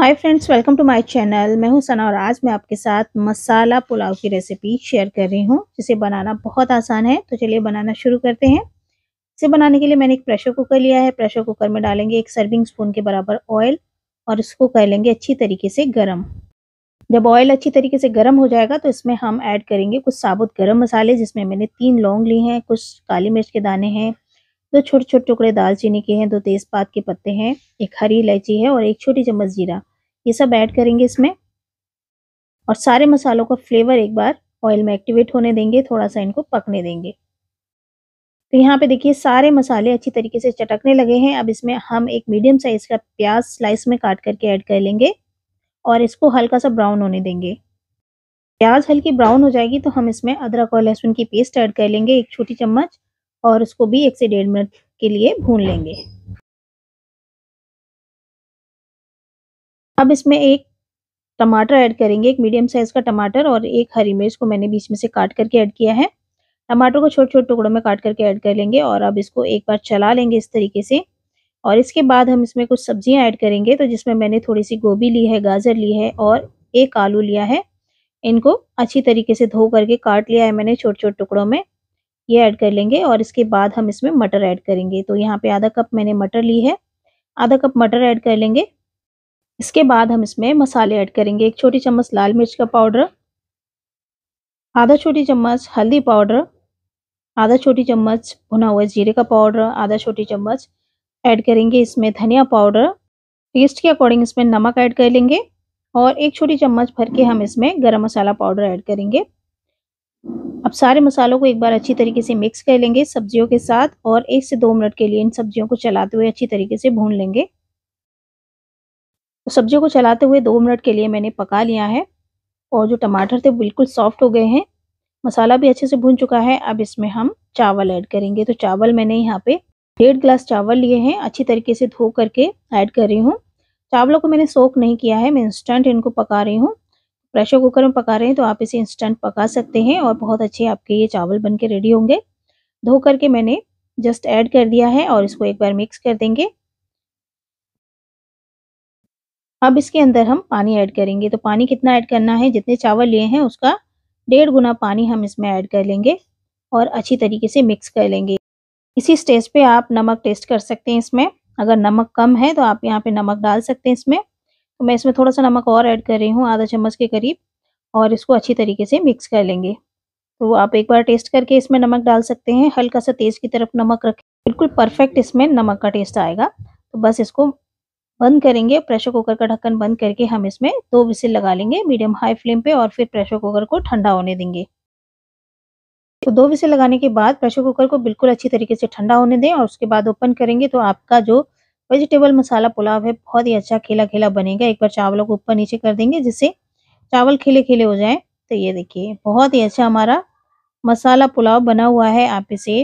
hi friends welcome to my channel मैं हूं सना और आज मैं आपके साथ मसाला पुलाव की रेसिपी शेयर कर रही हूं जिसे बनाना बहुत आसान है तो चलिए बनाना शुरू करते हैं इसे बनाने के लिए मैंने एक प्रेशर कुकर लिया है प्रेशर कुकर में डालेंगे एक सर्विंग स्पून के बराबर ऑयल और इसको कर लेंगे अच्छी तरीके से गर्म जब ऑयल अच्छी तरीके से गर्म हो जाएगा तो इसमें हम ऐड करेंगे कुछ साबुत गर्म मसाले जिसमें मैंने तीन लौंग ली हैं कुछ काली मिर्च के दाने हैं दो छोटे छोटे टुकड़े दालचीनी के हैं दो तेजपात के पत्ते हैं एक हरी इलायची है और एक छोटी चम्मच जीरा ये सब ऐड करेंगे इसमें और सारे मसालों का फ्लेवर एक बार ऑयल में एक्टिवेट होने देंगे थोड़ा सा इनको पकने देंगे तो यहाँ पे देखिए सारे मसाले अच्छी तरीके से चटकने लगे हैं अब इसमें हम एक मीडियम साइज़ का प्याज स्लाइस में काट करके ऐड कर लेंगे और इसको हल्का सा ब्राउन होने देंगे प्याज हल्की ब्राउन हो जाएगी तो हम इसमें अदरक और लहसुन की पेस्ट ऐड कर लेंगे एक छोटी चम्मच और उसको भी एक से डेढ़ मिनट के लिए भून लेंगे अब इसमें एक टमाटर ऐड करेंगे एक मीडियम साइज़ का टमाटर और एक हरी मिर्च को मैंने बीच में से काट करके ऐड किया है टमाटर को छोटे छोटे टुकड़ों में काट करके ऐड कर लेंगे और अब इसको एक बार चला लेंगे इस तरीके से और इसके बाद हम इसमें कुछ सब्जियां ऐड करेंगे तो जिसमें मैंने थोड़ी सी गोभी ली है गाजर ली है और एक आलू लिया है इनको अच्छी तरीके से धो करके काट लिया है मैंने छोटे छोटे टुकड़ों में ये ऐड कर लेंगे और इसके बाद हम इसमें मटर ऐड करेंगे तो यहाँ पे आधा कप मैंने मटर ली है आधा कप मटर ऐड कर लेंगे इसके बाद हम इसमें मसाले ऐड करेंगे एक छोटी चम्मच लाल मिर्च का पाउडर आधा छोटी चम्मच हल्दी पाउडर आधा छोटी चम्मच भुना हुआ जीरे का पाउडर आधा छोटी चम्मच ऐड करेंगे इसमें धनिया पाउडर टेस्ट के अकॉर्डिंग इसमें नमक ऐड कर लेंगे और एक छोटी चम्मच भर के हम इसमें गरम मसाला पाउडर ऐड करेंगे अब सारे मसालों को एक बार अच्छी तरीके से मिक्स कर लेंगे सब्जियों के साथ और एक से दो मिनट के लिए इन सब्जियों को चलाते हुए अच्छी तरीके से भून लेंगे तो सब्जियों को चलाते हुए दो मिनट के लिए मैंने पका लिया है और जो टमाटर थे बिल्कुल सॉफ्ट हो गए हैं मसाला भी अच्छे से भून चुका है अब इसमें हम चावल ऐड करेंगे तो चावल मैंने यहाँ पे डेढ़ गिलास चावल लिए हैं अच्छी तरीके से धो करके ऐड कर रही हूँ चावलों को मैंने सोख नहीं किया है मैं इंस्टेंट इनको पका रही हूँ प्रेशर कुकर में पका रहे हैं तो आप इसे इंस्टेंट पका सकते हैं और बहुत अच्छे आपके ये चावल बन के रेडी होंगे धो करके मैंने जस्ट ऐड कर दिया है और इसको एक बार मिक्स कर देंगे अब इसके अंदर हम पानी ऐड करेंगे तो पानी कितना ऐड करना है जितने चावल लिए हैं उसका डेढ़ गुना पानी हम इसमें ऐड कर लेंगे और अच्छी तरीके से मिक्स कर लेंगे इसी स्टेज पे आप नमक टेस्ट कर सकते हैं इसमें अगर नमक कम है तो आप यहाँ पे नमक डाल सकते हैं इसमें तो मैं इसमें थोड़ा सा नमक और ऐड कर रही हूँ आधा चम्मच के करीब और इसको अच्छी तरीके से मिक्स कर लेंगे तो आप एक बार टेस्ट करके इसमें नमक डाल सकते हैं हल्का सा तेज़ की तरफ नमक रखें बिल्कुल परफेक्ट इसमें नमक का टेस्ट आएगा तो बस इसको बंद करेंगे प्रेशर कुकर का ढक्कन बंद करके हम इसमें दो विसिल लगा लेंगे मीडियम हाई फ्लेम पे और फिर प्रेशर कुकर को ठंडा होने देंगे तो दो विसिल लगाने के बाद प्रेशर कुकर को बिल्कुल अच्छी तरीके से ठंडा होने दें और उसके बाद ओपन करेंगे तो आपका जो वेजिटेबल मसाला पुलाव है बहुत ही अच्छा खिला खिला बनेगा एक बार चावलों को ऊपर नीचे कर देंगे जिससे चावल खिले खिले हो जाए तो ये देखिए बहुत ही अच्छा हमारा मसाला पुलाव बना हुआ है आप इसे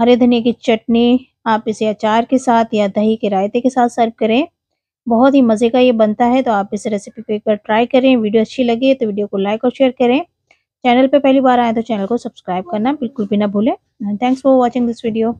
हरे धनिया की चटनी आप इसे अचार के साथ या दही के रायते के साथ सर्व करें बहुत ही मज़े का ये बनता है तो आप इस रेसिपी को एक बार ट्राई करें वीडियो अच्छी लगे तो वीडियो को लाइक और शेयर करें चैनल पे पहली बार आए तो चैनल को सब्सक्राइब करना बिल्कुल भी ना भूलें thanks for watching this video